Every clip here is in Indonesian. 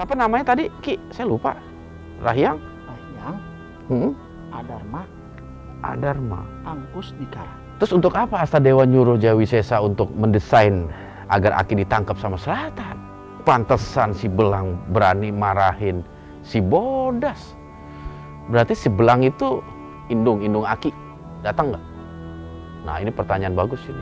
siapa namanya tadi Ki saya lupa Rahyang Rahyang hmm? adharma Adarma Angkus Dikara terus untuk apa Asta Dewa nyuruh Jawi Sesa untuk mendesain agar Aki ditangkap sama Selatan pantesan si Belang berani marahin si Bodas berarti si Belang itu indung-indung Aki datang nggak nah ini pertanyaan bagus ini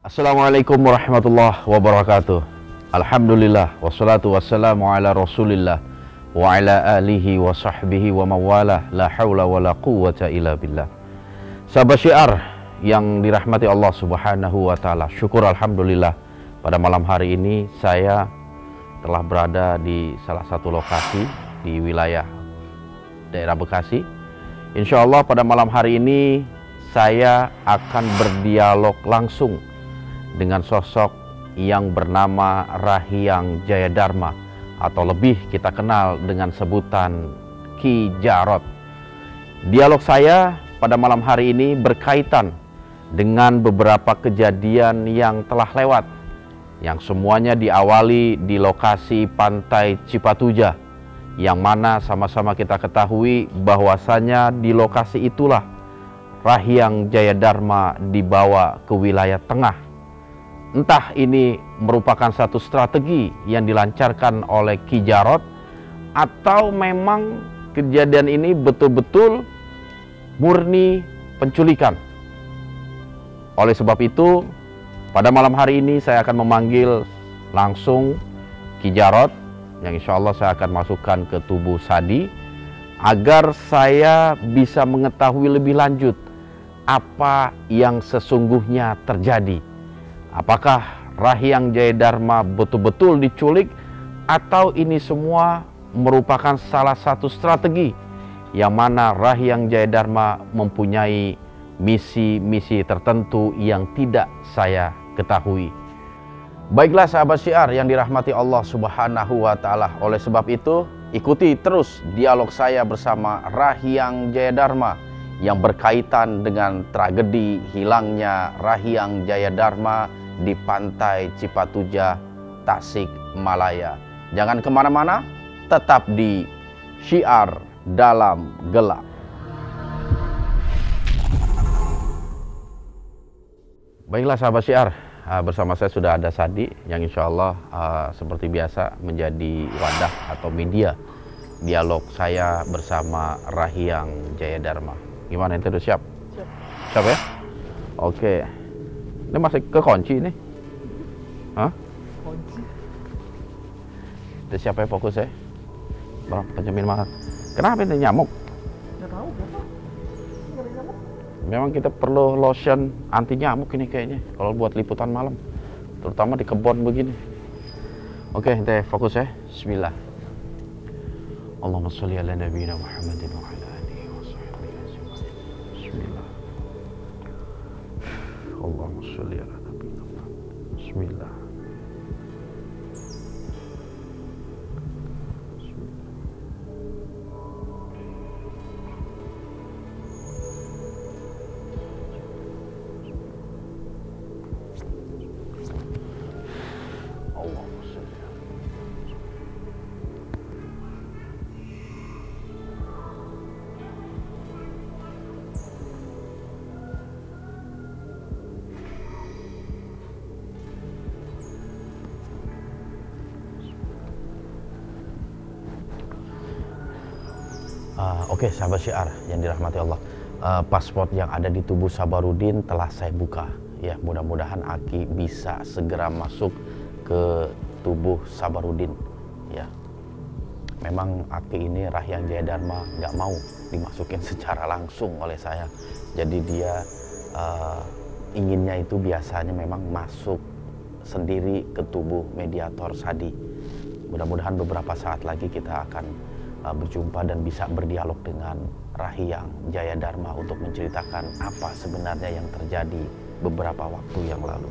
Assalamualaikum warahmatullahi wabarakatuh Alhamdulillah Wassalatu wassalamu ala rasulillah Wa ala alihi wa sahbihi wa mawala La hawla wa la quwata illa billah Sahabat syiar yang dirahmati Allah subhanahu wa ta'ala Syukur Alhamdulillah Pada malam hari ini saya telah berada di salah satu lokasi di wilayah daerah Bekasi Insya Allah pada malam hari ini saya akan berdialog langsung dengan sosok yang bernama Rahiang Jayadharma atau lebih kita kenal dengan sebutan Ki Jarot. Dialog saya pada malam hari ini berkaitan dengan beberapa kejadian yang telah lewat yang semuanya diawali di lokasi pantai Cipatuja yang mana sama-sama kita ketahui bahwasanya di lokasi itulah Rahiang Jayadharma dibawa ke wilayah tengah Entah ini merupakan satu strategi yang dilancarkan oleh Ki Jarot atau memang kejadian ini betul-betul murni penculikan. Oleh sebab itu, pada malam hari ini saya akan memanggil langsung Ki Jarot yang insya Allah saya akan masukkan ke tubuh Sadi agar saya bisa mengetahui lebih lanjut apa yang sesungguhnya terjadi Apakah Rahyang Jayadarma betul-betul diculik atau ini semua merupakan salah satu strategi yang mana Rahyang Jayadarma mempunyai misi-misi tertentu yang tidak saya ketahui. Baiklah sahabat syiar yang dirahmati Allah subhanahu wa ta'ala. Oleh sebab itu, ikuti terus dialog saya bersama Rahyang Jayadarma yang berkaitan dengan tragedi hilangnya Rahyang Jayadarma di pantai Cipatujah, Tasik, Malaya. Jangan kemana-mana, tetap di Syiar dalam gelap. Baiklah sahabat Syiar, ah, bersama saya sudah ada Sadi yang insya Allah ah, seperti biasa menjadi wadah atau media dialog saya bersama Rahyang Dharma. Gimana itu udah siap? Siap. Siap ya? Oke. Okay. Ini masih kekunci nih. Hah? Kunci. Terus siapa yang fokus ya? Bang, penjamin mahal. Kenapa ini nyamuk? Nggak tahu, Bapak. nyamuk. Memang kita perlu lotion anti nyamuk ini kayaknya kalau buat liputan malam. Terutama di kebun begini. Oke, teh fokus ya. Bismillah. Allahumma sholli ala nabi Muhammadin wa Allahumma sholli ala Muhammad. Bismillah Ah, oke okay, sahabat syiar yang dirahmati Allah uh, ah, paspor yang ada di tubuh Sabarudin telah saya buka ya mudah-mudahan Aki bisa segera masuk ke tubuh Sabarudin ya memang Aki ini Rahyang Jaya Dharma nggak mau dimasukin secara langsung oleh saya jadi dia uh, inginnya itu biasanya memang masuk sendiri ke tubuh mediator Sadi mudah-mudahan beberapa saat lagi kita akan uh, berjumpa dan bisa berdialog dengan Rahiang Jaya Dharma untuk menceritakan apa sebenarnya yang terjadi beberapa waktu yang lalu.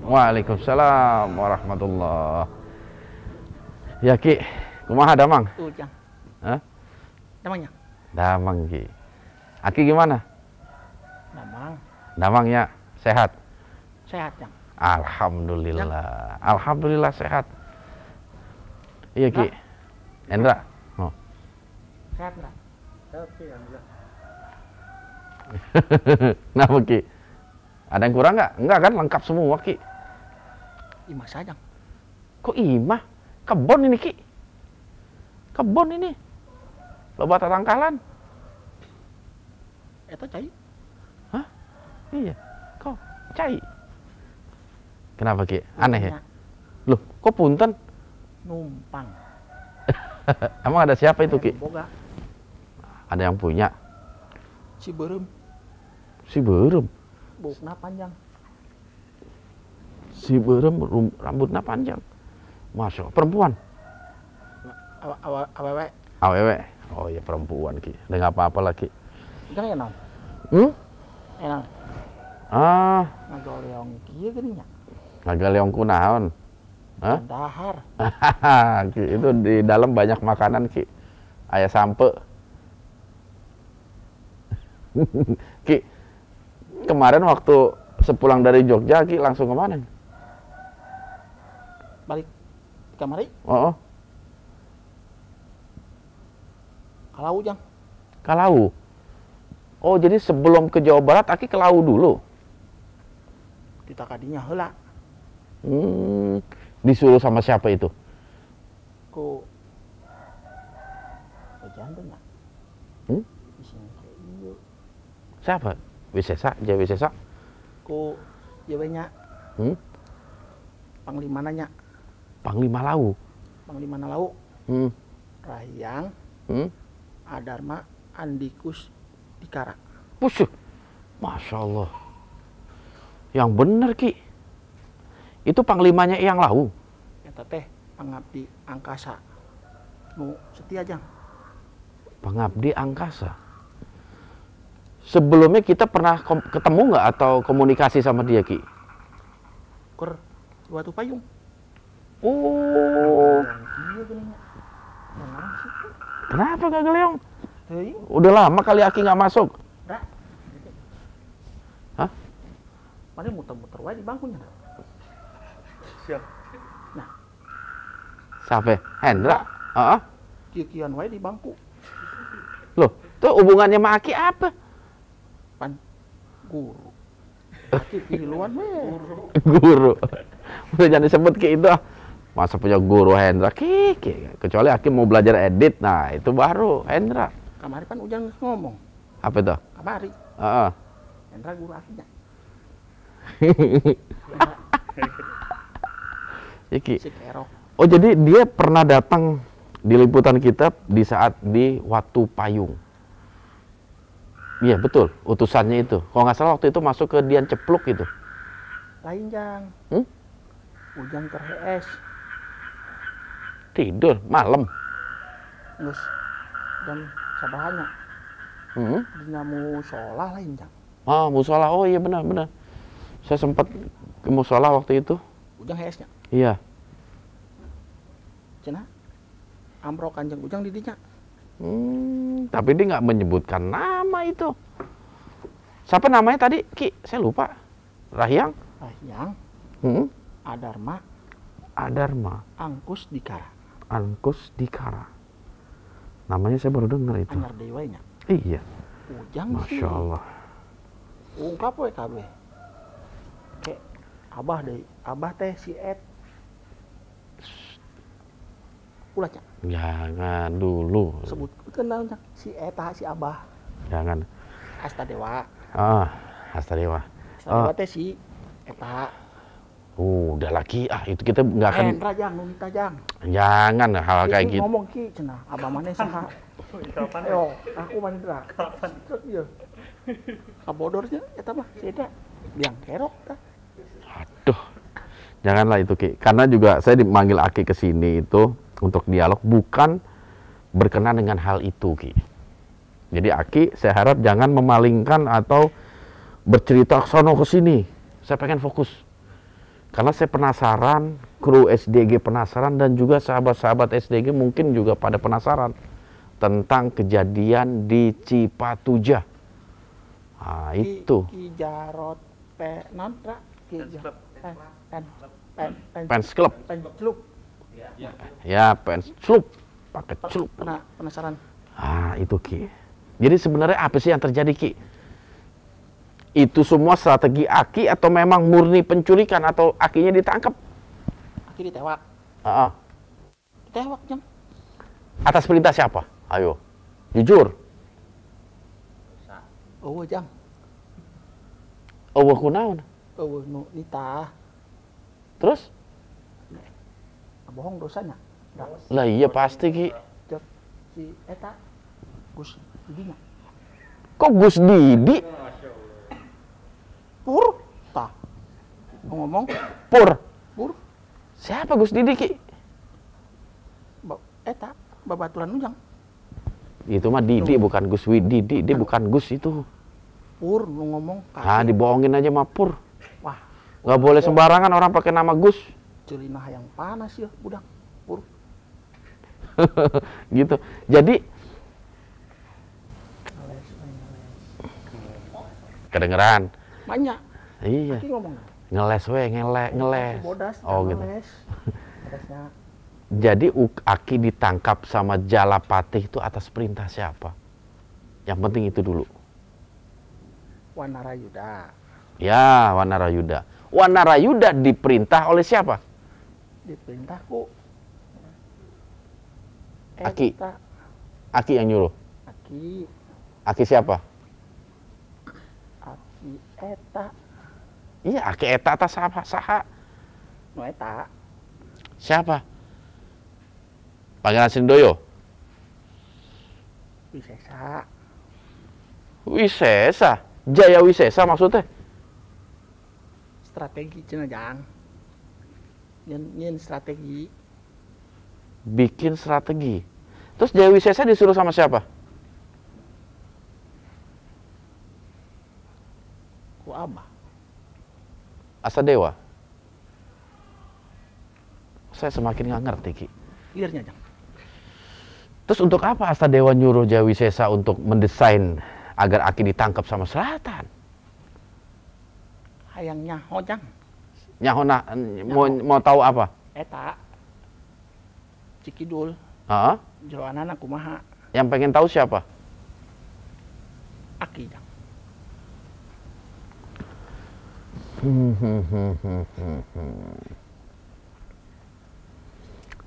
Waalaikumsalam warahmatullah. Ya Ki, kumaha damang? Ujang. Hah? Damangnya? Damang Ki. Aki gimana? Damang. Damang ya, sehat. Sehat, Yang. Alhamdulillah. Yang? Alhamdulillah sehat. Iya Ki. Nah. Endra. Oh. Sehat Endra. Sehat Ki, alhamdulillah. Kenapa Ki? Ada yang kurang nggak? Enggak kan lengkap semua Ki. Imah Sajang. Kok Imah? Kebon ini, Ki. Kebon ini. lo buat tangkalan Itu cai. Hah? Iya. Kok cai? Kenapa, Ki? Aneh ya? Loh, kok punten? Numpang. Emang ada siapa itu, Ki? Boga. Ada yang punya? Si Berem. Si Berem? Bukna panjang si berem rambutnya panjang masuk perempuan awewe awewe oh ya perempuan ki dengan apa apa lagi kan enak hmm enak ah naga leong kia ya, gini naga leong kunaon Hah? Dahar. ki, itu di dalam banyak makanan ki. Ayah sampe. ki, kemarin waktu sepulang dari Jogja ki langsung kemana? kamari? Oh, oh. Kalau jang. Kalau. Oh, jadi sebelum ke Jawa Barat, Aki ke Lau dulu? Kita kadinya hela. Hmm, disuruh sama siapa itu? Ku... Jangan dengar. Hmm? Siapa? Wisesa, Jawa Wisesa? Ku, Jawa ya banyak. Hmm? Panglima nanya. Panglima Lau. Panglima Lau. Hmm. Rayang. Hmm. Adarma Andikus Dikara. Pusuh. Masya Allah. Yang benar Ki. Itu panglimanya yang Lau. Ya teh pengabdi angkasa. Mau setia jang. Pengabdi angkasa. Sebelumnya kita pernah ketemu nggak atau komunikasi sama dia Ki? Kur, dua payung. Oh. Iya, Kenapa gak geleong? Udah lama kali Aki gak masuk. Hah? Paling muter-muter wae di bangkunya. Siap. Nah. Siapa? Hendra? Heeh. Uh Kikian wae di bangku. Loh, tuh hubungannya sama Aki apa? Pan guru. Aki pilihan Guru. Guru. Udah jangan disebut ke itu ah masa punya guru Hendra kiki kecuali Hakim mau belajar edit nah itu baru Hendra kemarin kan ujang ngomong apa itu kemarin uh -uh. Hendra guru Akimnya Iki. Oh jadi dia pernah datang di liputan kita di saat di Watu Payung. Iya betul, utusannya itu. Kalau nggak salah waktu itu masuk ke Dian Cepluk gitu. Lain jang. Hmm? Ujang ke HS tidur malam Terus dan sabahnya hmm? dina musola lain jang ah musola oh iya benar benar saya sempat ke musola waktu itu ujang hs iya cina amro kanjeng ujang didinya hmm, tapi dia nggak menyebutkan nama itu siapa namanya tadi ki saya lupa rahyang rahyang hmm? adarma adarma angkus dikara Angkus Dikara. Namanya saya baru dengar itu. Anyar dewanya. Iya. Ujang Masya sih. Allah. Ungkap we KB. Kayak abah deh, abah teh si Ed. Ulah cak. Jangan dulu. Sebut kenal cak si Eta ah, si abah. Jangan. Asta Dewa. Ah, Asta Dewa. Asta Dewa ah. teh si Eta Oh, udah lagi ah itu kita nggak akan. Entra eh, jangan, kita jangan. Jangan hal iya, kayak gitu. Ngomong ki cina, oh, iya, apa mana kak Kapan? Yo, aku mana entra. Kapan? Iya. Kabodornya, ya mah beda. yang kerok dah. Aduh, janganlah itu ki. Karena juga saya dipanggil Aki ke sini itu untuk dialog bukan berkenan dengan hal itu ki. Jadi Aki, saya harap jangan memalingkan atau bercerita ke sono ke sini. Saya pengen fokus karena saya penasaran, kru SDG penasaran dan juga sahabat-sahabat SDG mungkin juga pada penasaran tentang kejadian di Cipatuja. Ah itu. Ki, Jarot pe, non, pen, pen, pen, pen, Pens Club. Pen Club. Ya, Pen ya, Pens ya, Club. Pakai celup. Penasaran. Ah, itu Ki. Jadi sebenarnya apa sih yang terjadi Ki? itu semua strategi Aki atau memang murni pencurikan atau Akinya ditangkap? Aki ditewak. Uh -uh. Ditewak jam. Atas perintah siapa? Ayo, jujur. Oh jam. Oh kunaun. Oh nu nita. Terus? Nah, bohong dosanya. Nah. Lah iya pasti ki. Si Eta, Gus Didi Kok Gus Didi? pur, ta, Ngomong pur. Pur. Siapa Gus Didiki? Ba Eta, eh, babatulan ujang. Itu mah Didi Nung. bukan Gus Widi, Didi bukan Gus itu. Pur lu ngomong. Ah, dibohongin aja mah Pur. Wah. nggak boleh oh. sembarangan orang pakai nama Gus. Celina yang panas ya, budak. Pur. gitu. Jadi kedengeran banyak iya Aki ngomong ngeles we ngele, ngeles bodas oh gitu ngeles. jadi Aki ditangkap sama Jalapati itu atas perintah siapa yang penting itu dulu Wanara Yuda ya Wanara Yuda Wanara Yuda diperintah oleh siapa diperintahku Aki Aki yang nyuruh Aki Aki siapa eta iya aki eta atas saha saha no eta siapa pangeran sindoyo wisesa wisesa jaya wisesa maksudnya strategi cina jang nyen strategi bikin strategi terus jaya wisesa disuruh sama siapa apa Asa Dewa. Saya semakin nggak ngerti, Ki. Liarnya, Jang. Terus untuk apa Asta Dewa nyuruh Jawi Sesa untuk mendesain agar Aki ditangkap sama Selatan? Hayang nyaho, Jang. Nyaho, na, Mau, mau tahu apa? Eta. Cikidul. Ah? Jawa anak kumaha. Yang pengen tahu siapa? Aki, Jang.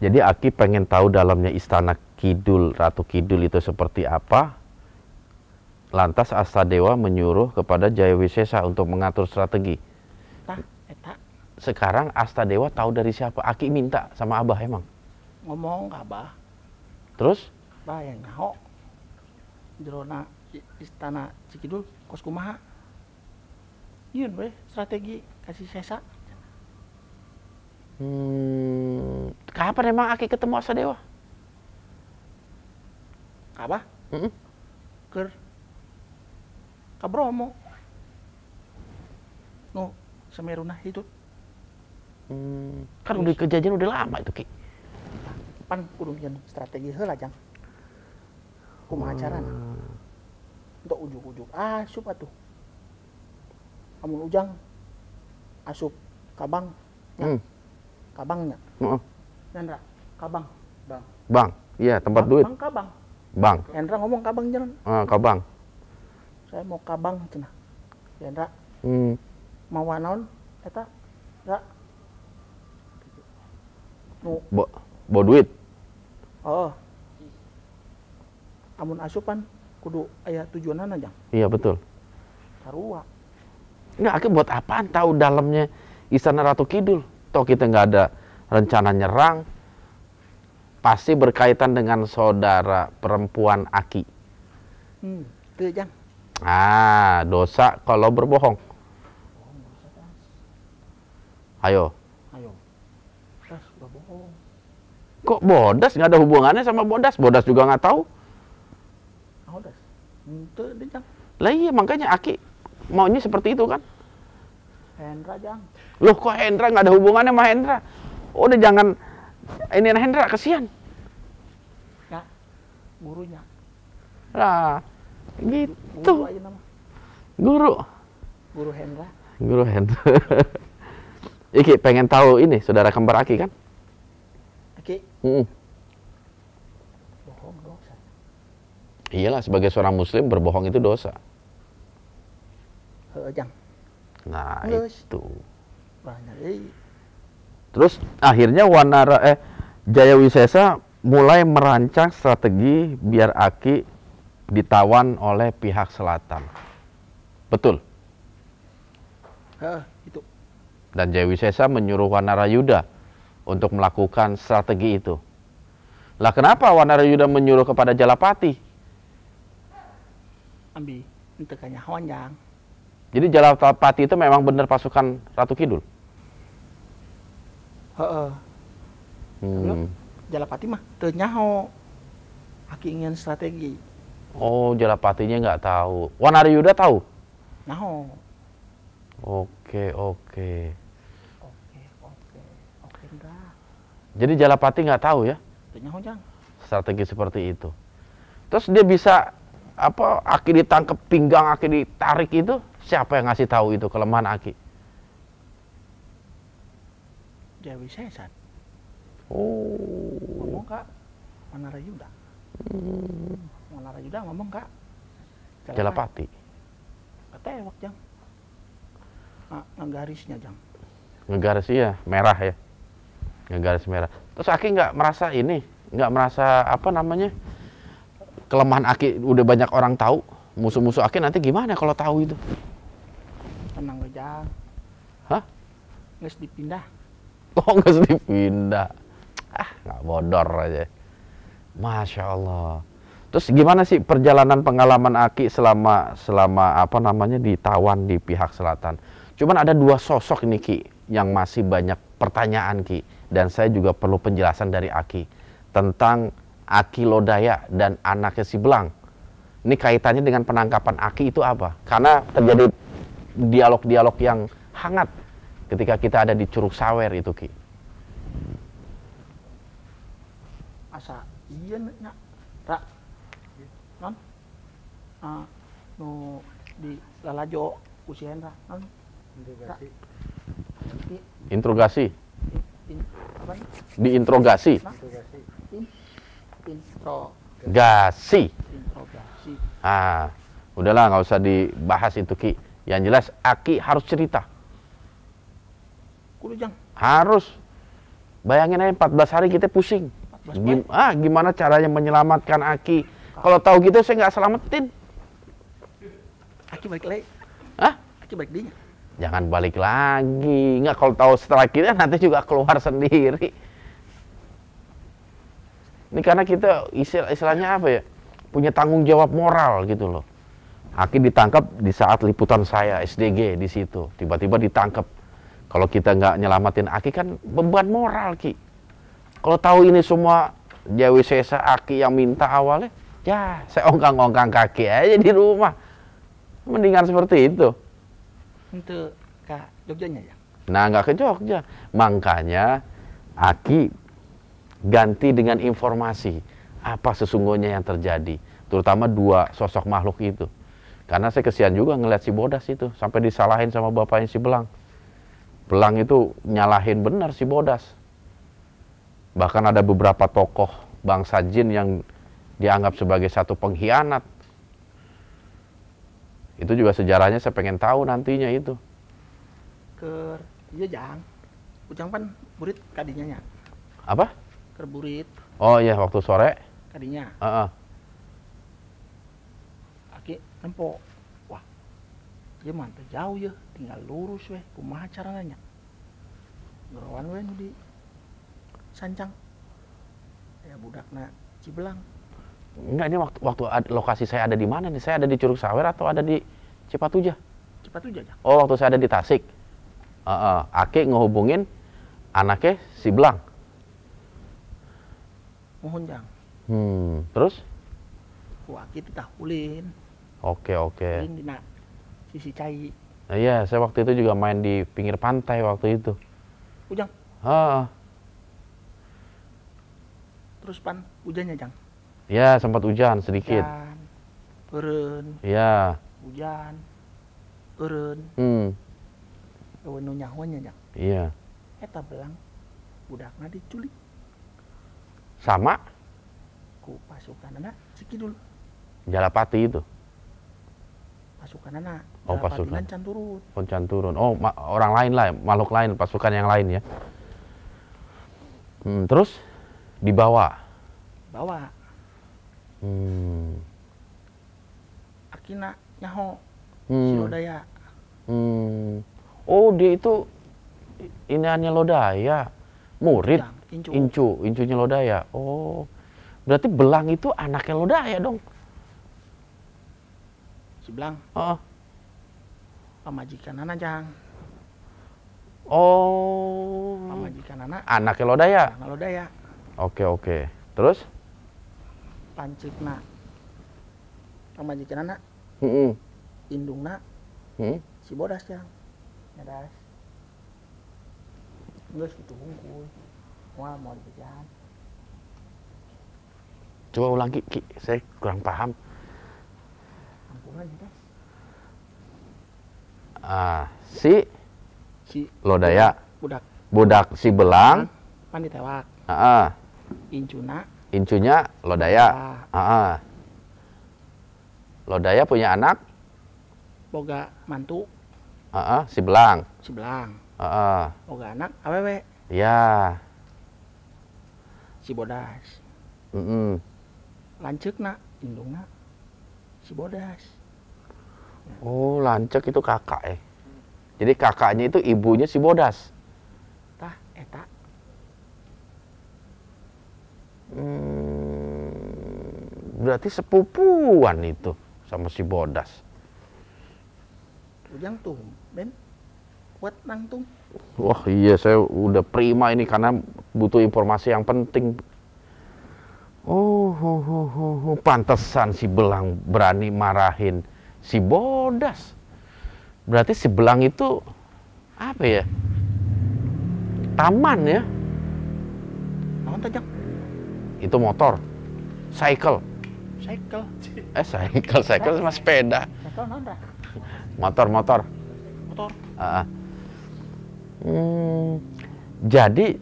Jadi Aki pengen tahu dalamnya istana Kidul, Ratu Kidul itu seperti apa. Lantas Asta Dewa menyuruh kepada Jayawisesa untuk mengatur strategi. Sekarang Asta Dewa tahu dari siapa? Aki minta sama Abah emang? Ngomong ke Abah. Terus? Abah yang nyaho. Jerona istana Cikidul, kos kumaha iya boleh strategi kasih sesa hmm, kapan emang Aki ketemu Asa Dewa apa mm ker ke Bromo no Semerunah itu hmm, kan udah kejadian udah lama itu Ki pan kurungin strategi heula jang kumaha hmm. carana untuk ujuk-ujuk ah siapa tuh? amun ujang asup kabang ya. hmm. kabangnya uh -uh. Nandra kabang bang bang iya tempat bang, duit bang kabang bang Nandra ngomong kabang jalan ah, kabang saya mau kabang cina Nandra hmm. mau wanon eta enggak nu Bo, bo duit oh amun asupan kudu ayah tujuan aja iya betul sarua Enggak, aku buat apaan tahu dalamnya Istana Ratu Kidul? Toh kita nggak ada rencana nyerang. Pasti berkaitan dengan saudara perempuan Aki. Hmm, itu jang. Ah, dosa kalau berbohong. Ayo. Ayo. Das, bohong. Kok bodas nggak ada hubungannya sama bodas? Bodas juga nggak tahu. Bodas. Itu dia jang. Lah iya makanya Aki maunya seperti itu kan Hendra jang loh kok Hendra nggak ada hubungannya sama Hendra udah jangan ini Hendra kesian ya gurunya lah gitu guru, nama. guru guru Hendra guru Hendra Iki pengen tahu ini saudara kembar Aki kan? Aki. Bohong dosa. Iyalah sebagai seorang muslim berbohong itu dosa. Nah, Nges. itu. Banyak. Terus akhirnya Wanara eh Jaya Wisesa mulai merancang strategi biar Aki ditawan oleh pihak selatan. Betul. Heeh, itu. Dan Jaya Wisesa menyuruh Yuda untuk melakukan strategi itu. Lah kenapa Wanara Yuda menyuruh kepada Jalapati? Ambi, entekannya hewan yang jadi Jalapati itu memang benar pasukan Ratu Kidul. Heeh. Hmm. Jalapati mah teu nyaho. Aki ingin strategi. Oh, Jalapatinya nggak tahu. Yuda tahu? Nyaho. Oke, oke. Oke, oke. Oke enggak. Jadi Jalapati nggak tahu ya? Teu nyaho, Jang. Strategi seperti itu. Terus dia bisa apa aki ditangkap pinggang aki ditarik itu Siapa yang ngasih tahu itu kelemahan Aki? Dewi Sesan. Oh. Ngomong kak, Manara Yuda. Hmm. Manara Yuda ngomong kak. Jalapati. Ketewak jang. Nah, ngegarisnya jang. Ngegaris iya, merah ya. Ngegaris merah. Terus Aki nggak merasa ini, nggak merasa apa namanya kelemahan Aki udah banyak orang tahu musuh-musuh Aki nanti gimana kalau tahu itu? nggak dipindah oh nggak dipindah ah nggak bodor aja masya allah terus gimana sih perjalanan pengalaman Aki selama selama apa namanya ditawan di pihak selatan cuman ada dua sosok nih Ki yang masih banyak pertanyaan Ki dan saya juga perlu penjelasan dari Aki tentang Aki Lodaya dan anaknya si Belang ini kaitannya dengan penangkapan Aki itu apa karena terjadi dialog-dialog yang hangat ketika kita ada di Curug Sawer itu Ki. Asa iya nak ra non uh, nu di lalajo kusian ra non interogasi interogasi di in, introgasi ah udahlah nggak usah dibahas itu ki yang jelas Aki harus cerita 10 jam. Harus. Bayangin aja 14 hari kita pusing. Gim ah, gimana caranya menyelamatkan Aki? Kalau tahu gitu saya nggak selamatin. Aki balik lagi. Hah? Aki balik dinya. Jangan balik lagi. Nggak kalau tahu setelah kita nanti juga keluar sendiri. Ini karena kita istilah, istilahnya apa ya? Punya tanggung jawab moral gitu loh. Aki ditangkap di saat liputan saya SDG di situ. Tiba-tiba ditangkap kalau kita nggak nyelamatin Aki kan beban moral Ki. Kalau tahu ini semua Jawi Sesa Aki yang minta awalnya, ya saya ongkang-ongkang kaki aja di rumah. Mendingan seperti itu. Untuk ke Jogjanya ya? Nah nggak ke Jogja. Makanya Aki ganti dengan informasi apa sesungguhnya yang terjadi. Terutama dua sosok makhluk itu. Karena saya kesian juga ngeliat si bodas itu. Sampai disalahin sama bapaknya si Belang Pelang itu nyalahin benar si Bodas. Bahkan ada beberapa tokoh bangsa jin yang dianggap sebagai satu pengkhianat. Itu juga sejarahnya saya pengen tahu nantinya itu. Ke iya jang. Ujang pan burit kadinya nya. Apa? Ke burit. Oh iya waktu sore. Kadinya. Uh -uh. Aki nempok, Wah. Dia mantap jauh ya tinggal lurus weh kumaha caranya ngerawan weh di sancang ya budakna Cibelang enggak ini waktu waktu ad, lokasi saya ada di mana nih saya ada di Curug Sawer atau ada di Cipatuja Cipatuja ya? oh waktu saya ada di Tasik uh, uh, Ake ngehubungin anaknya si Belang mohon jang hmm terus Wah, kita tahulin. Oke, okay, oke. Okay. Dina sisi cai Nah, iya, saya waktu itu juga main di pinggir pantai waktu itu. Ujang? Ha. Terus pan, hujannya Jang? Ya, sempat hujan sedikit. Hujan, turun. Iya. Hujan, turun. Hmm. Ewen nyahwanya Jang? Iya. Eta eh, belang, nggak diculik. Sama? Ku pasukan anak, dulu. Jalapati itu? Oh, pasukan anak oh pasukan canturun oh canturun oh orang lain lah makhluk lain pasukan yang lain ya hmm, terus dibawa bawa hmm. akina nyaho hmm. silodaya hmm. oh dia itu iniannya lodaya murid incu. incu incunya lodaya oh berarti belang itu anaknya lodaya dong Ciblang oh pamajikan anak jang oh pamajikan anak anak lo daya anak lo daya oke oke terus pancikna pamajikan anak mm -hmm. indungna mm -hmm. si bodas jang bodas nggak gitu bungkul wah mau dikerjaan coba ulangi ki saya kurang paham ah si si lodaya budak budak si belang pan hmm, ditewak ah, ah. incuna incunya lodaya ah. ah. lodaya punya anak boga mantu ah, ah. si belang si belang ah, ah. boga anak awewe ya si bodas mm -mm. lancuk nak indung nak si bodas Oh, Lancek itu kakak eh. Jadi kakaknya itu ibunya si Bodas. Tah, eta? Eh, hmm, berarti sepupuan itu sama si Bodas. Ujang tuh, Ben. Kuat nangtung. Wah iya, saya udah prima ini karena butuh informasi yang penting. Oh, ho ho ho, oh. pantesan si Belang berani marahin si bodas berarti si belang itu apa ya taman ya taman tajam itu motor cycle cycle eh cycle cycle sama sepeda motor motor motor uh, hmm, jadi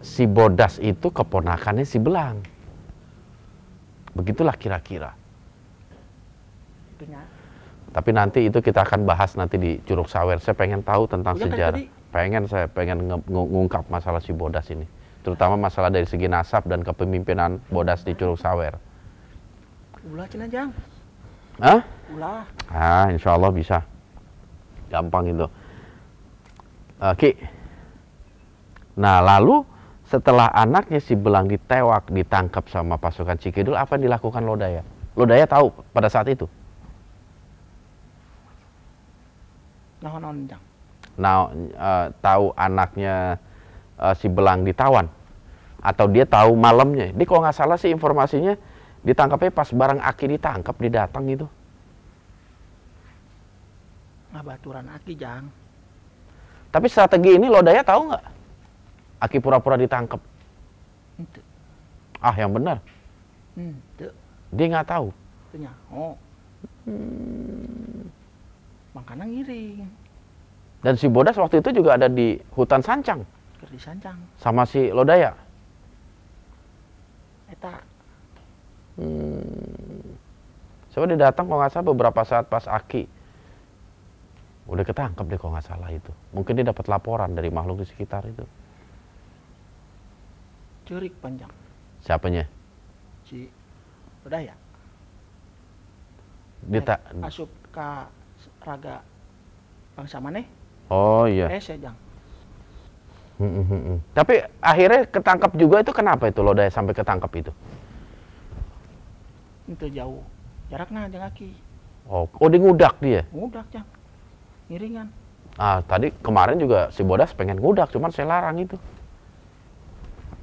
si bodas itu keponakannya si belang begitulah kira-kira tapi nanti itu kita akan bahas nanti di Curug Sawer. Saya pengen tahu tentang Udah, kan sejarah. Kan, tadi... Pengen saya pengen ngungkap masalah si Bodas ini. Terutama masalah dari segi nasab dan kepemimpinan Bodas di Curug Sawer. Ulah Cina Jang. Hah? Ulah. Ah, insya Allah bisa. Gampang itu. Oke. Eh, Ki. Nah, lalu setelah anaknya si Belang ditewak, ditangkap sama pasukan Cikidul, apa yang dilakukan Lodaya? Lodaya tahu pada saat itu? Nah, naon jang nah uh, tahu anaknya uh, si belang ditawan atau dia tahu malamnya Ini kalau nggak salah sih informasinya ditangkapnya pas barang aki ditangkap didatang gitu Nah, baturan aki jang tapi strategi ini lodaya tahu nggak aki pura-pura ditangkap ah yang benar Itu. dia nggak tahu Oh. Hmm makanan ngiring dan si Bodas waktu itu juga ada di hutan Sancang di Sancang sama si Lodaya Eta hmm. Coba dia datang kalau nggak salah beberapa saat pas Aki udah ketangkep deh kalau nggak salah itu mungkin dia dapat laporan dari makhluk di sekitar itu curik panjang siapanya si Lodaya dia tak asup ke raga bangsa mana? Oh iya. Eh sejang. Hmm, hmm, hmm, hmm. Tapi akhirnya ketangkap juga itu kenapa itu loh, sampai ketangkap itu? Itu jauh. Jaraknya aja kaki. Oh, oh dia ngudak dia? Ngudak, Jang. Ngiringan. Ah, tadi kemarin juga si Bodas pengen ngudak, cuman saya larang itu.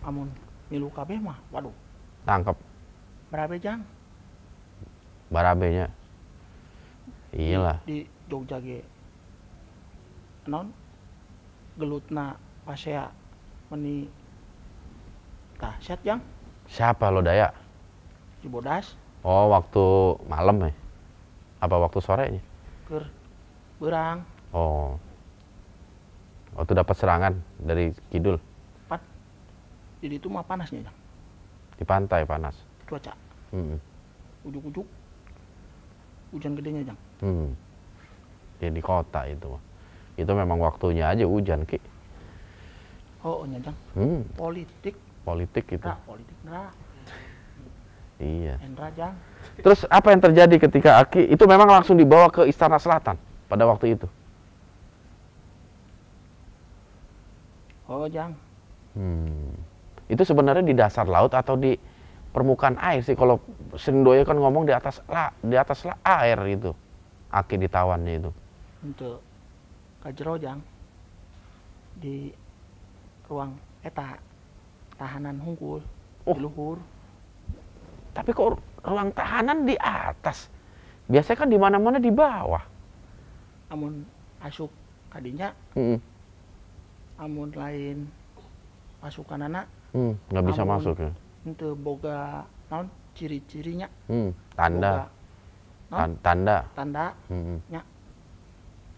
Amun, milu kabeh mah, waduh. Tangkap. Barabe, Jang. Barabenya? iyalah di Jogja ge non gelutna pasea meni dahsyat yang siapa lo daya bodas oh waktu malam ya apa waktu sore sorenya ker berang oh waktu oh, dapat serangan dari kidul pan jadi itu mah panasnya yang di pantai panas cuaca mm -hmm. ujuk-ujuk hujan gedenya jang hmm. ya di kota itu itu memang waktunya aja hujan ki oh nya jang hmm. politik politik itu nah, politik nah iya Endra jang terus apa yang terjadi ketika Aki itu memang langsung dibawa ke Istana Selatan pada waktu itu oh jang hmm. itu sebenarnya di dasar laut atau di permukaan air sih kalau sendoyo kan ngomong di atas la di atas la air gitu aki ditawannya itu untuk kajerojang di ruang eta tahanan hunkul oh. luhur tapi kok ruang tahanan di atas biasanya kan di mana mana di bawah amun asuk kadinya mm. amun lain masukan anak mm, nggak mm, bisa masuk ya untuk boga non ciri-cirinya hmm, tanda boga, tanda tanda hmm. nya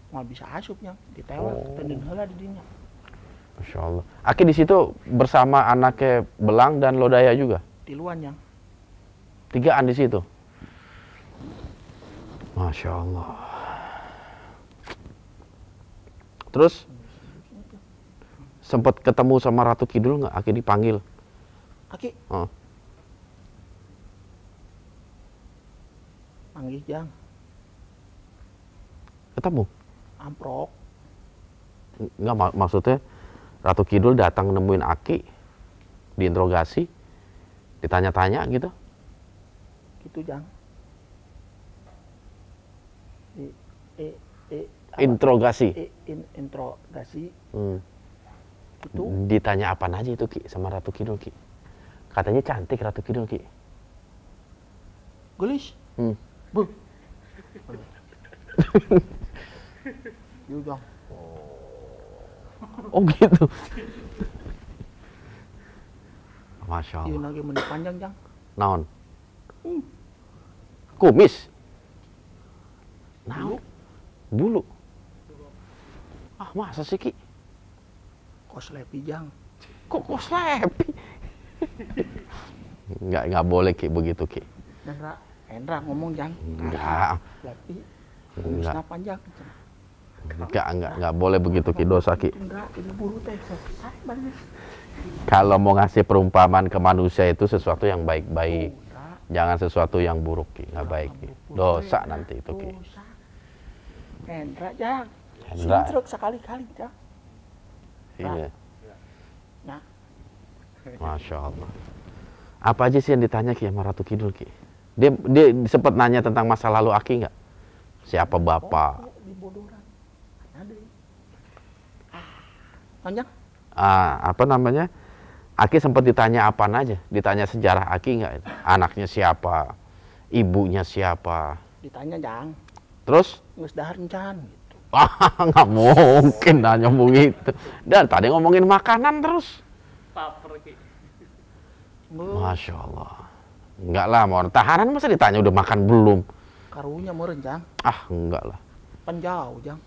nggak bisa asupnya ditewa oh. tenun hela dinya. Masya Allah. Aki di situ bersama anaknya Belang dan Lodaya juga? Tiluan yang. an di situ? Masya Allah. Terus sempat ketemu sama Ratu Kidul nggak? Aki dipanggil? Aki. Oh. Panggil Jang. Ketemu? Amprok. Enggak mak maksudnya Ratu Kidul datang nemuin Aki diinterogasi ditanya-tanya gitu. Gitu, Jang. I, Introgasi. i, interogasi. I, in, interogasi. Hmm. Itu. Ditanya apa aja itu Ki sama Ratu Kidul Ki? Katanya cantik Ratu Kidul, Ki. Gulis? Hmm. Bu. Yaudah. Oh gitu. Masya Allah. Iya lagi menit panjang, Jang. Naon? Hmm. Kumis? Naon? Bulu. Ah masa sih, Ki? Koslepi, Jang. Kok koslepi? nggak nggak boleh ki begitu ki Hendra Hendra ngomong jang nggak berarti nggak panjang nggak nggak nggak boleh begitu ki dosa ki kalau mau ngasih perumpamaan ke manusia itu sesuatu yang baik-baik jangan sesuatu yang buruk ki nggak baik ki dosa nanti itu ki Hendra jang Hendra sekali-kali jang iya nah Masya Allah. Apa aja sih yang ditanya Ki sama Ratu Kidul Ki? Dia, dia sempat nanya tentang masa lalu Aki nggak? Siapa oh, bapak? Oh, ya. ah, panjang? Ah, apa namanya? Aki sempat ditanya apa aja? Ditanya sejarah Aki nggak? Anaknya siapa? Ibunya siapa? Ditanya jang. Terus? Nggak sudah gitu. Wah, nggak mungkin nanya begitu. Dan tadi ngomongin makanan terus. Masya Allah. Enggak lah, mau tahanan masa ditanya udah makan belum? Karunya mau rencang. Ah, enggak lah. Panjang? Jang.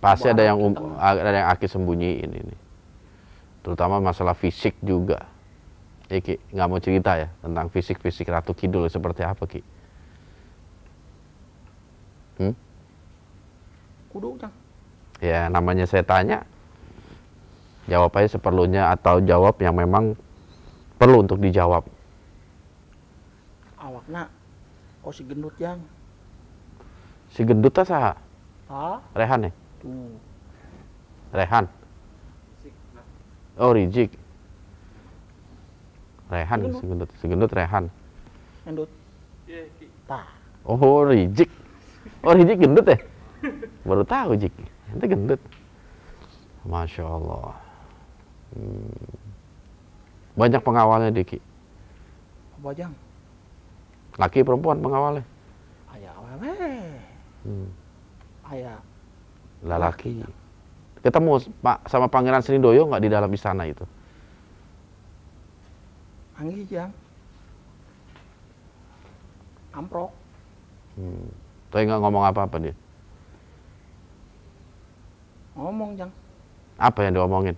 Pasti ada yang um, ada yang Aki sembunyiin ini. Terutama masalah fisik juga. Iki iya, nggak mau cerita ya tentang fisik-fisik Ratu Kidul seperti apa Ki? Hmm? Kudu, Jang. Ya, namanya saya tanya, jawab aja seperlunya atau jawab yang memang perlu untuk dijawab. Awakna, oh si gendut yang. Si gendut tak sah? Rehan ya? Tuh. Rehan. Oh Rizik. Rehan si gendut, si gendut Rehan. Gendut. Oh Rizik. Oh Rizik gendut ya? Baru tahu Jik. Itu gendut. Masya Allah. Hmm. Banyak pengawalnya Diki. apa aja? Laki perempuan pengawalnya. Ayah awewe. Hmm. Ayah. laki. Ya? Ketemu Pak sama Pangeran Srindoyo nggak di dalam istana itu? Anggijang. Amprok. Hmm. Tapi nggak ngomong apa-apa dia. Ngomong, Jang. Apa yang diomongin?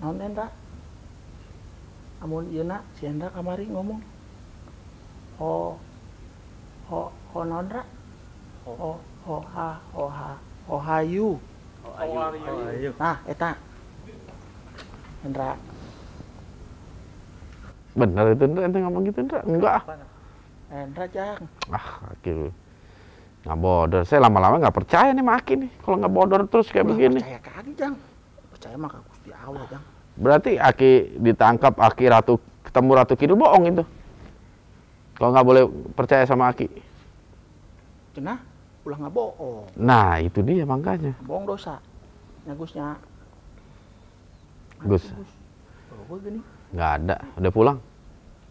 non enda amun nak si enda kamari ngomong ho ho ho nondra, ho ho ha ho ha ho hayu ho ayu nah eta Hendra benar itu Hendra itu ngomong gitu Hendra enggak Hendra nah? jang ah kaki nggak bodor saya lama-lama nggak percaya nih makin nih kalau nggak bodor terus kayak begini percaya kaki jang percaya mah di awal kan berarti Aki ditangkap Aki Ratu ketemu Ratu Kidul bohong itu kalau nggak boleh percaya sama Aki cenah ulah nggak bohong nah itu dia makanya bohong dosa nyagusnya Gus. Nggak ada, udah pulang.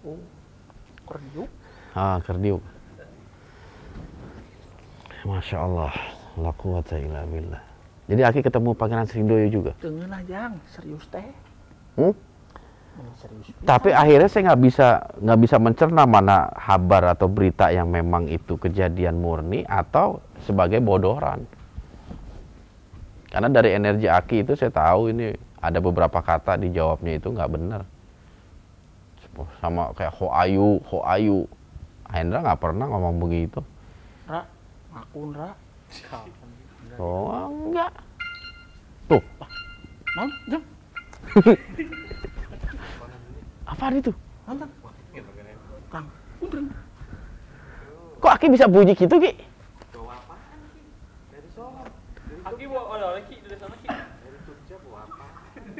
Oh, kerdiu? Ah, kerdiuk Masya Allah, la quwata illa billah. Jadi Aki ketemu Pangeran Serindoyo juga. Tengen Jang, serius teh. Hmm? Serius Tapi bisa. akhirnya saya nggak bisa nggak bisa mencerna mana habar atau berita yang memang itu kejadian murni atau sebagai bodoran. Karena dari energi Aki itu saya tahu ini ada beberapa kata dijawabnya itu nggak benar. Sama kayak Ho Ayu, Ho Ayu. Hendra nggak pernah ngomong begitu. Ra, aku ra. Oh, enggak. Tuh. Mam, jam. Apaan itu? Mantap. Kang, udeng. Kok Aki bisa bunyi gitu, Ki? Bawa apaan, Ki? Dari Solo. Aki bawa oleh-oleh, Ki. Dari sana, Ki. Dari Jogja bawa apa?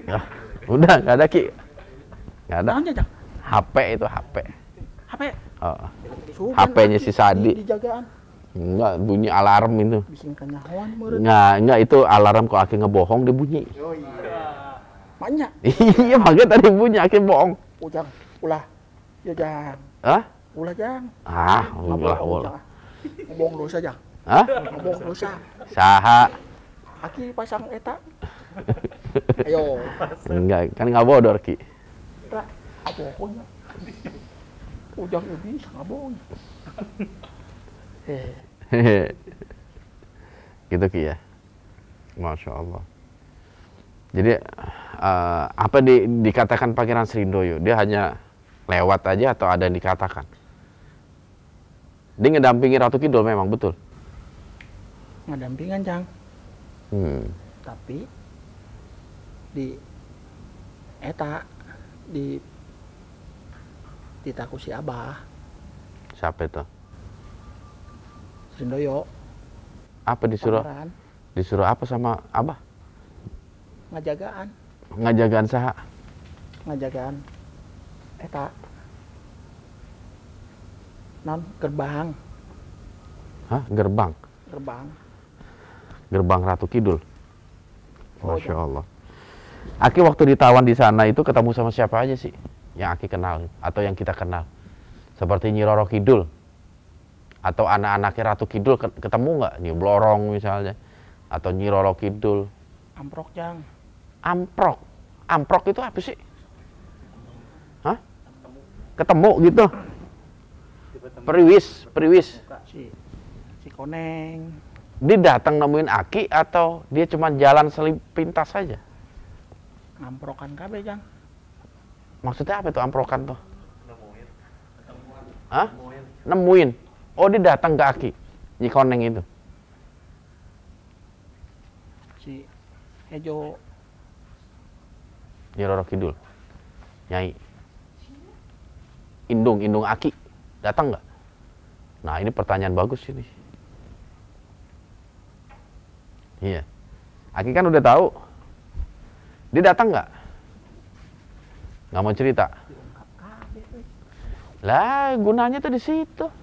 Ya, udah, enggak ada, Ki. Enggak ada. Nanya, HP itu, HP. HP? Oh. HP-nya si Sadi. Di, di jagaan. Enggak, bunyi alarm itu. Enggak, enggak itu alarm kalau akhirnya ngebohong dia bunyi. Oh iya. Banyak. iya, makanya tadi bunyi akhirnya bohong. Ujang, ulah. Ya jang. Hah? Ulah jang. Ah, ulah ulah. Ngebohong dosa jang. Hah? Ngebohong dosa. Saha. Aki pasang etak. Ayo. Enggak, kan enggak bodoh, Ki. Enggak, abohongnya. Ujang ini bisa bohong ええ。Eh. gitu Ki ya Masya Allah jadi uh, apa di, dikatakan Pangeran Serindoyo? dia hanya lewat aja atau ada yang dikatakan dia ngedampingi Ratu Kidul memang betul ngedampingan Cang hmm. tapi di eta di ditakusi abah siapa itu Sendoyo. Apa disuruh? Pameran. Disuruh apa sama Abah? Ngajagaan. Ngajagaan saha? Ngajagaan. Eta. Eh, non gerbang. Hah, gerbang? Gerbang. Gerbang Ratu Kidul. Oh, Masya iya. Allah. Aki waktu ditawan di sana itu ketemu sama siapa aja sih? Yang Aki kenal atau yang kita kenal? Seperti Nyiroro Kidul, atau anak-anaknya Ratu Kidul ketemu nggak nih Blorong misalnya atau Nyi Roro Kidul amprok jang amprok amprok itu apa sih Hah? ketemu, gitu periwis periwis si, koneng dia datang nemuin Aki atau dia cuma jalan selip pintas saja amprokan kabe jang maksudnya apa itu amprokan tuh Hah? nemuin Oh dia datang ke Aki, koneng itu. Si Ejo. Roro Kidul. Nyai. Indung, Indung Aki. Datang nggak? Nah ini pertanyaan bagus ini. Iya. Aki kan udah tahu. Dia datang nggak? Nggak mau cerita. Lah gunanya tuh di situ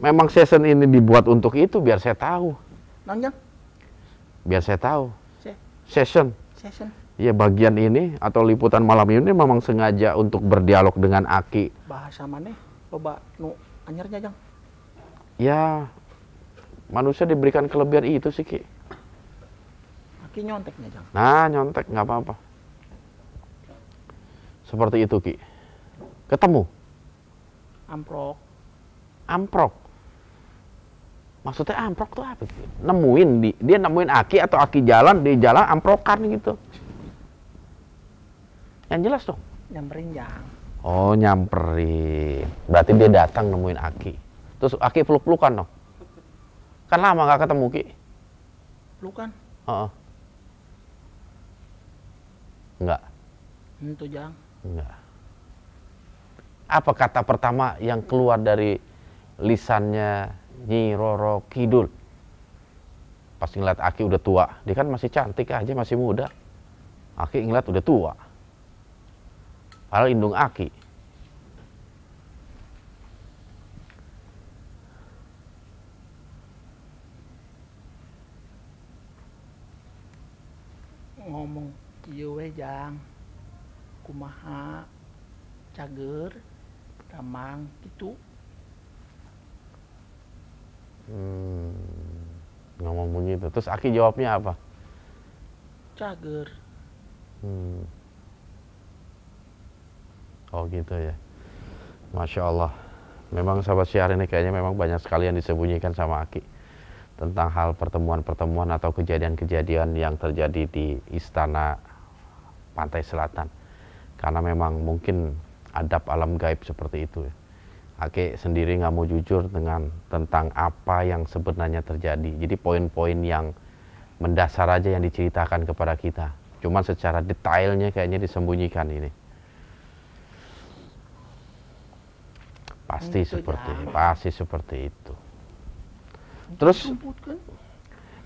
memang season ini dibuat untuk itu biar saya tahu. Nanya? Biar saya tahu. Se session. Session. Iya bagian ini atau liputan malam ini memang sengaja untuk berdialog dengan Aki. Bahasa mana? Coba nu anyarnya jang. Ya manusia diberikan kelebihan itu sih Ki. Aki nyonteknya jang. Nah nyontek nggak apa-apa. Seperti itu Ki. Ketemu. Amprok. Amprok maksudnya amprok tuh apa sih? nemuin di, dia nemuin aki atau aki jalan di jalan amprokan gitu yang jelas dong nyamperin jang oh nyamperin berarti dia datang nemuin aki terus aki peluk pelukan dong kan lama gak ketemu ki pelukan uh -uh. Enggak. Itu jang. Enggak. Apa kata pertama yang keluar dari lisannya Nyi Roro Kidul. Pas ngeliat Aki udah tua, dia kan masih cantik aja, ya, masih muda. Aki ngeliat udah tua. Padahal indung Aki. Ngomong iya weh jang kumaha cager ramang gitu Hmm, ngomong begitu. Terus Aki jawabnya apa? Cager. Hmm. Oh gitu ya. Masya Allah. Memang sahabat siar ini kayaknya memang banyak sekali yang disembunyikan sama Aki. Tentang hal pertemuan-pertemuan atau kejadian-kejadian yang terjadi di istana pantai selatan. Karena memang mungkin adab alam gaib seperti itu ya. Ake sendiri nggak mau jujur dengan tentang apa yang sebenarnya terjadi. Jadi poin-poin yang mendasar aja yang diceritakan kepada kita. Cuman secara detailnya kayaknya disembunyikan ini. Pasti itu seperti, ya. pasti seperti itu. Terus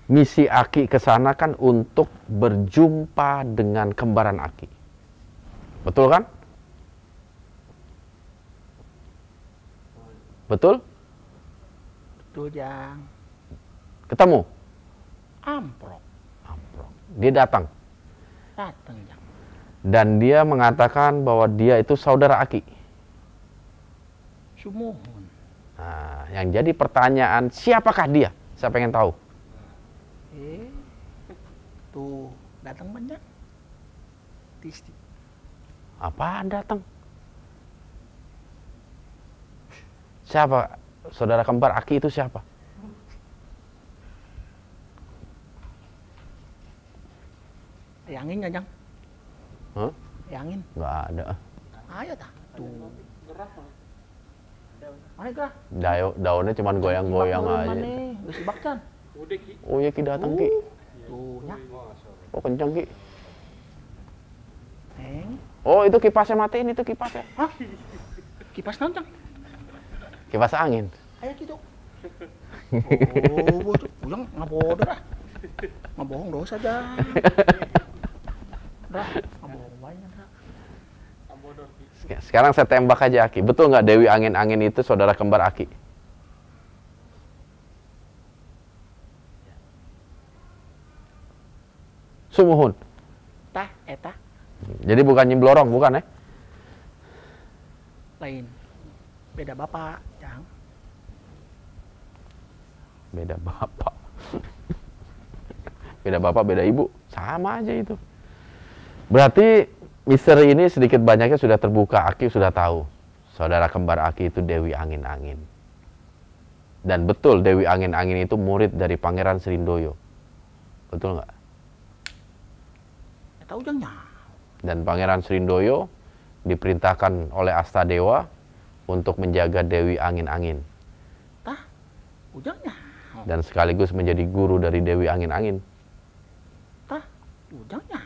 misi Aki ke sana kan untuk berjumpa dengan kembaran Aki. Betul kan? Betul? Betul, Jang. Ketemu? Amprok. Amprok. Dia datang? Datang, Jang. Dan dia mengatakan bahwa dia itu saudara Aki. Sumuhun. Nah, yang jadi pertanyaan, siapakah dia? Saya pengen tahu. Eh, tuh datang banyak. Tisti. Apaan datang? Siapa saudara kembar Aki itu siapa? Yangin ya, Jang? Hah? Yangin? Nggak ada. Ayo tak. Tuh. Mana daunnya cuma goyang-goyang aja. Mana? Wis Oh ya kita datang ki. Tuh Oh kencang ki. Oh itu kipasnya matiin itu kipasnya. Hah? Kipas kencang kipas angin kayak gitu oh pulang ngabodoh nggak ngabohong dosa saja. dah ngabohong banyak sekarang saya tembak aja Aki. Betul nggak Dewi Angin-Angin itu saudara kembar Aki? Sumuhun. Tah, eta. Eh, Jadi bukan nyimblorong, bukan ya? Eh? Lain. Beda bapak beda bapak beda bapak beda ibu sama aja itu berarti misteri ini sedikit banyaknya sudah terbuka Aki sudah tahu saudara kembar Aki itu Dewi Angin-Angin dan betul Dewi Angin-Angin itu murid dari Pangeran Serindoyo betul nggak? Tahu Dan Pangeran Serindoyo diperintahkan oleh Asta Dewa untuk menjaga Dewi Angin-Angin. Tah, ujungnya dan sekaligus menjadi guru dari Dewi Angin-Angin. Tah, ujangnya.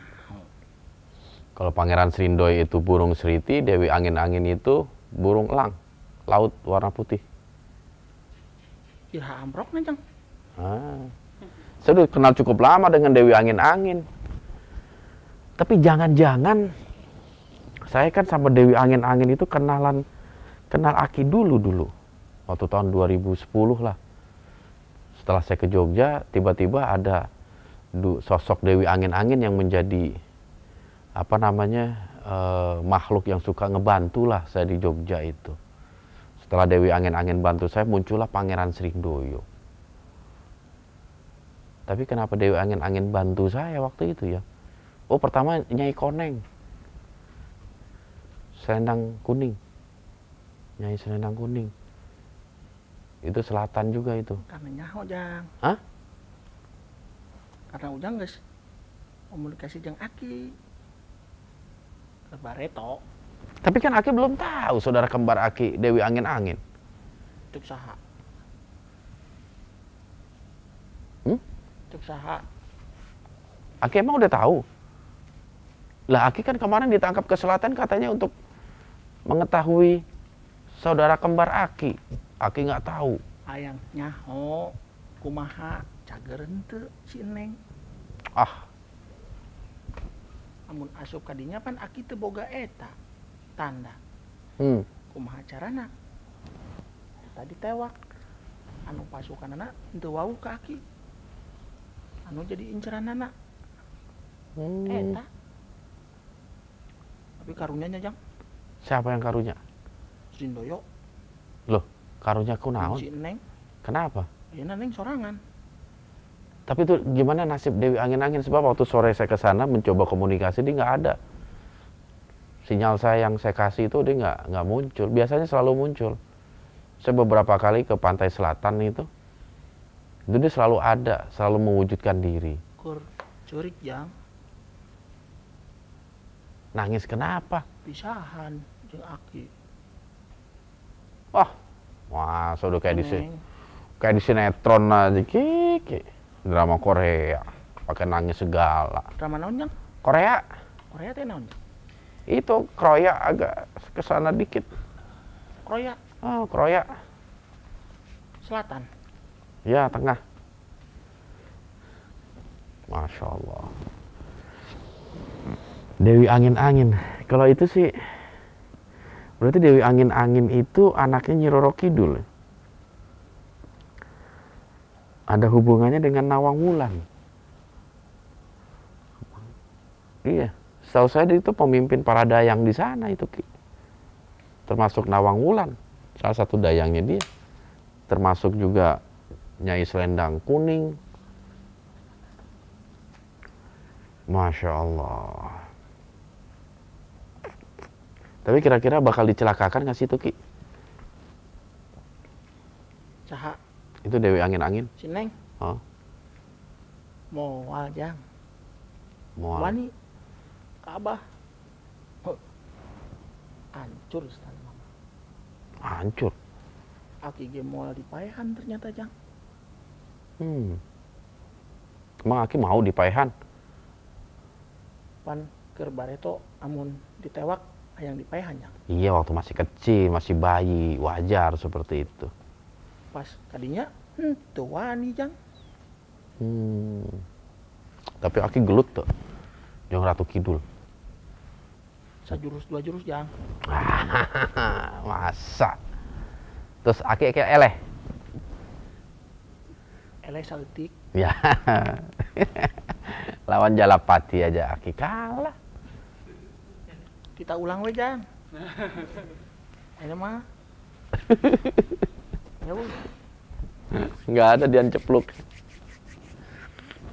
Kalau Pangeran Serindoy itu burung seriti, Dewi Angin-Angin itu burung elang, laut warna putih. Irha ya, amrok ngajeng. Ah. Saya sudah kenal cukup lama dengan Dewi Angin-Angin. Tapi jangan-jangan saya kan sama Dewi Angin-Angin itu kenalan kenal Aki dulu dulu. Waktu tahun 2010 lah setelah saya ke Jogja tiba-tiba ada sosok Dewi Angin-Angin yang menjadi apa namanya eh, makhluk yang suka ngebantu lah saya di Jogja itu setelah Dewi Angin-Angin bantu saya muncullah Pangeran Srindoyo tapi kenapa Dewi Angin-Angin bantu saya waktu itu ya oh pertama Nyai Koneng selendang kuning Nyai selendang kuning itu selatan juga itu karena nyaho jang Hah? karena ujang guys komunikasi jang aki lebareto tapi kan aki belum tahu saudara kembar aki dewi angin angin cuk saha hmm? cuk saha aki emang udah tahu lah aki kan kemarin ditangkap ke selatan katanya untuk mengetahui saudara kembar aki Aki nggak tahu. Ayang nyaho oh, kumaha cageren teu si Neng. Ah. Amun asup kadinya pan aki teboga eta tanda. Hmm. Kumaha carana? Tadi tewak. Anu pasukan anak itu wau ke aki. Anu jadi anak. Hmm. Eta. Tapi karunyanya jang. Siapa yang karunya? Sindoyo. Loh, karunya ku naon kenapa ya neng sorangan tapi itu gimana nasib Dewi angin-angin sebab waktu sore saya ke sana mencoba komunikasi dia nggak ada sinyal saya yang saya kasih itu dia nggak nggak muncul biasanya selalu muncul saya beberapa kali ke pantai selatan itu itu dia selalu ada selalu mewujudkan diri kur curik jang nangis kenapa pisahan jeng aki wah Wah, sudah kayak di sini. Kayak di sinetron aja kiki. Drama Korea. Pakai nangis segala. Drama naon, yang Korea. Korea teh naon? Itu Kroya agak kesana dikit. Korea Oh, Korea Selatan. Ya, tengah. Masya Allah. Dewi angin-angin. Kalau itu sih Berarti Dewi Angin-Angin itu anaknya Nyi Roro Kidul. Ada hubungannya dengan Nawang Wulan. Iya, setahu saya itu pemimpin para dayang di sana itu. Termasuk Nawang Wulan, salah satu dayangnya dia. Termasuk juga Nyai Selendang Kuning. Masya Allah. Tapi kira-kira bakal dicelakakan nggak sih Tuki? Caha. Itu Dewi Angin-Angin? Neng. Oh. Mual jang. Mual. Wani. Kabah. Oh. Hancur Ustaz Mama. Hancur? Aki ge moal di ternyata jang. Hmm. Emang Aki mau di Pan kerbareto amun ditewak yang hanya. Iya, waktu masih kecil, masih bayi, wajar seperti itu. Pas tadinya, hmm, tua nih jang. Hmm. Tapi aki gelut tuh, jang ratu kidul. Sajurus dua jurus jang. Masa. Terus aki kayak eleh. Eleh saltik. Ya. Lawan Jalapati aja aki kalah kita ulang we Jan ini mah ya nggak ada Dian cepluk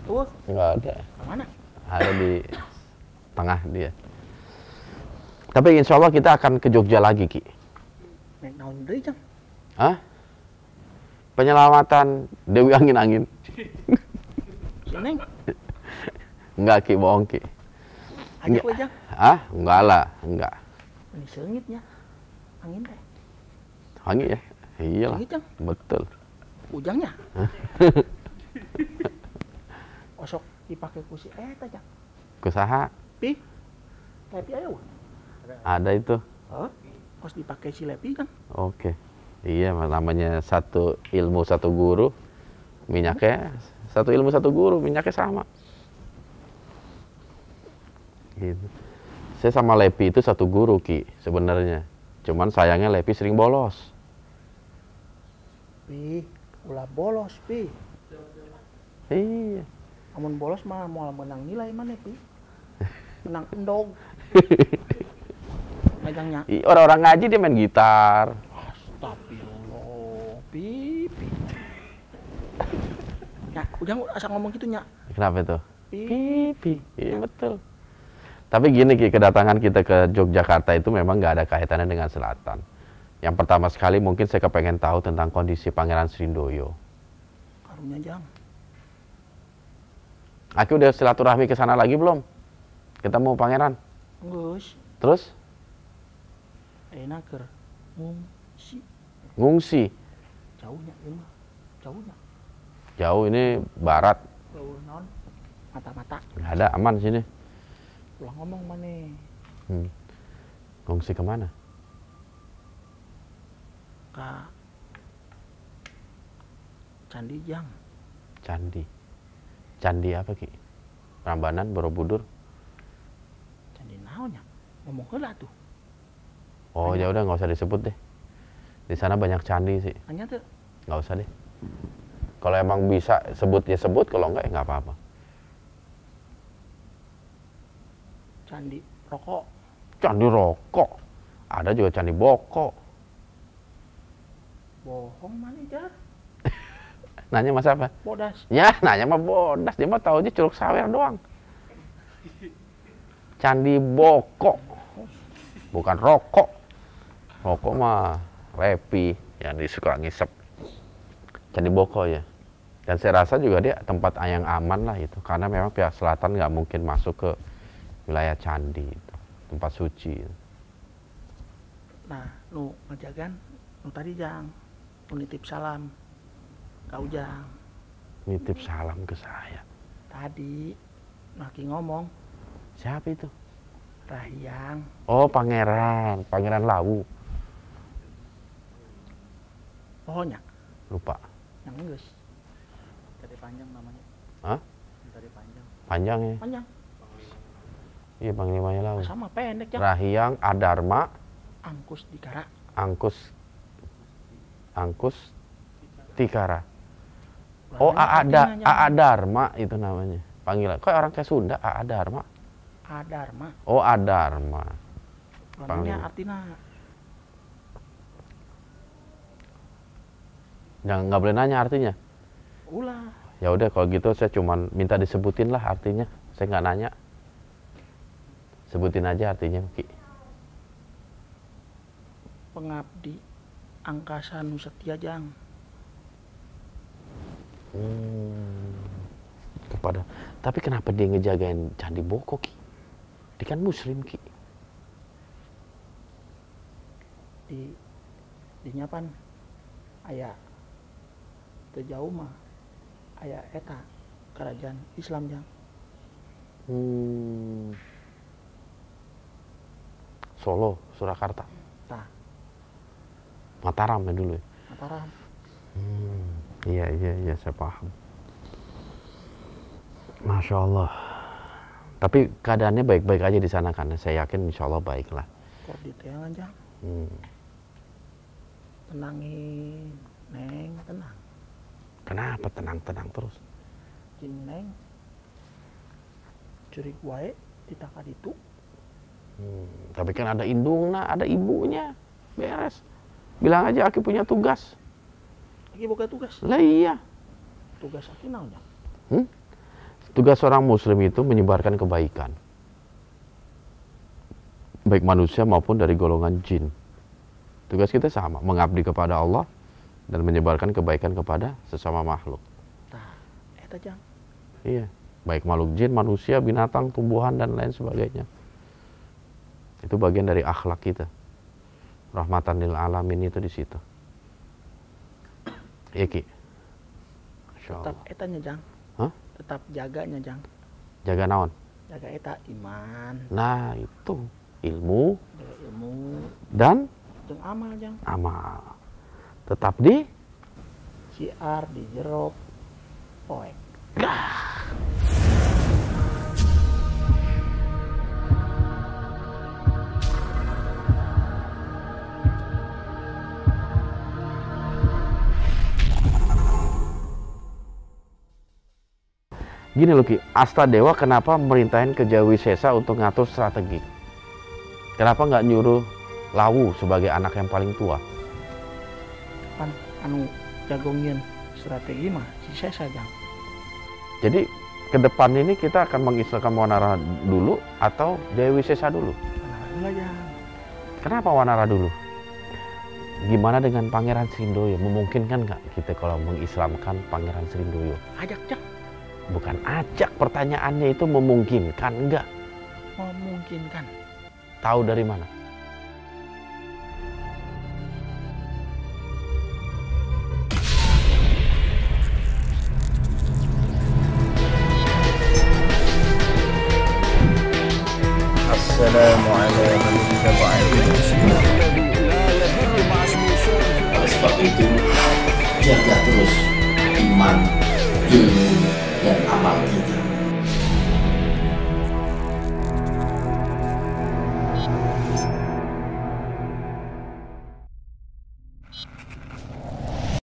tuh nggak ada mana ada di tengah dia tapi insya Allah kita akan ke Jogja lagi Ki naik daun deh Jan Hah? Penyelamatan Dewi Angin-Angin. Neng? Enggak, Ki, bohong, Ki. Aja, aja ah enggak lah enggak ini sengitnya angin deh angin ya Iya lah. betul ujangnya osok dipakai kusi eh tajak. kusaha pi lepi ayo ada itu oh? harus dipakai si lepi kan oke okay. iya namanya satu ilmu satu guru minyaknya satu ilmu satu guru minyaknya sama gitu saya sama Lepi itu satu guru Ki sebenarnya. Cuman sayangnya Lepi sering bolos. Pi, ulah bolos Pi. Iya. Amun bolos mah mau menang nilai mana Pi? Menang endog. Megangnya. Orang-orang ngaji dia main gitar. Astagfirullah, Pi. Pi. Ya, ujang asal ngomong gitu nyak. Kenapa itu? Pi, pi. Iya, betul. Tapi gini Ki, kedatangan kita ke Yogyakarta itu memang nggak ada kaitannya dengan selatan. Yang pertama sekali mungkin saya kepengen tahu tentang kondisi Pangeran Srindoyo. Karunya jam. Aku udah silaturahmi ke sana lagi belum? Kita mau Pangeran? Gus. Terus? Enaker. Ngungsi. Ngungsi. Jauhnya ini Jauhnya. Jauh ini barat. Jauh non. Mata-mata. Gak ada aman sini pulang ngomong mana hmm. ngungsi kemana ke Candi Jang Candi Candi apa ki Rambanan Borobudur Candi naonnya ngomong heula tuh Oh ya udah nggak usah disebut deh di sana banyak candi sih hanya tuh nggak usah deh kalau emang bisa sebut ya sebut kalau enggak ya nggak apa-apa candi rokok candi rokok ada juga candi boko bohong mana manajer nanya mas apa bodas ya nanya mah bodas dia mah aja curug sawer doang candi boko bukan rokok rokok mah repi yang disuka ngisep candi boko ya dan saya rasa juga dia tempat yang aman lah itu karena memang pihak selatan nggak mungkin masuk ke wilayah candi tempat suci nah lu ngejagan lu tadi jang nitip salam kau ujang nitip salam ke saya tadi lagi ngomong siapa itu Rahyang oh pangeran pangeran Lawu pohonnya lupa yang enggak tadi panjang namanya Hah? tadi panjang panjang ya panjang Iya panglimanya laut. Sama pendek ya. Rahiang Adarma. Angkus Dikara. Angkus. Angkus Tikara. Oh Aada Aadharma itu namanya panggilan. Kok orang kayak Sunda Aadharma? Adarma. Oh Adarma. Panggilan artinya Jangan nggak boleh nanya artinya. Ulah. Ya udah kalau gitu saya cuman minta disebutin lah artinya. Saya nggak nanya. Sebutin aja artinya, Ki. Pengabdi Angkasa Nusetia Jang. Hmm. Kepada. Tapi kenapa dia ngejagain Candi Boko, Ki? Dia kan muslim, Ki. Di di nyapan ayah terjauh mah ayah eta kerajaan Islam jang. Hmm. Solo, Surakarta. Ta. Nah. Mataram ya dulu ya. Mataram. Hmm, iya iya iya saya paham. Masya Allah. Tapi keadaannya baik-baik aja di sana kan? Saya yakin Insya Allah baik lah. Kok detail aja? Hmm. Tenangin, neng tenang. Kenapa tenang-tenang terus? Jin neng, curik wae, takar itu. Hmm. Tapi kan ada indungna, ada ibunya. Beres. Bilang aja Aki punya tugas. Aki buka tugas? Lah iya. Tugas Aki namanya? Hmm? Tugas seorang muslim itu menyebarkan kebaikan. Baik manusia maupun dari golongan jin. Tugas kita sama, mengabdi kepada Allah dan menyebarkan kebaikan kepada sesama makhluk. Nah, itu eh, aja. Iya, baik makhluk jin, manusia, binatang, tumbuhan dan lain sebagainya. Itu bagian dari akhlak kita. Rahmatan lil alamin itu di situ. Iki. Iya, Tetap etanya jang. Hah? Tetap jaganya jang. Jaga naon? Jaga eta iman. Nah, itu ilmu. Jaga ilmu. Dan Jeng amal jang. Amal. Tetap di siar di jeruk poek. Gini loh Ki, Asta Dewa kenapa merintahin ke Jawi Sesa untuk ngatur strategi? Kenapa nggak nyuruh Lawu sebagai anak yang paling tua? Kan anu jagongin strategi mah si Sesa jang. Jadi ke depan ini kita akan mengislamkan Wanara dulu atau Dewi Sesa dulu? Wanara dulu aja. Kenapa Wanara dulu? gimana dengan Pangeran Sindoyo? Memungkinkan nggak kita kalau mengislamkan Pangeran Sindoyo? Ajak, ajak bukan ajak pertanyaannya itu memungkinkan enggak memungkinkan tahu dari mana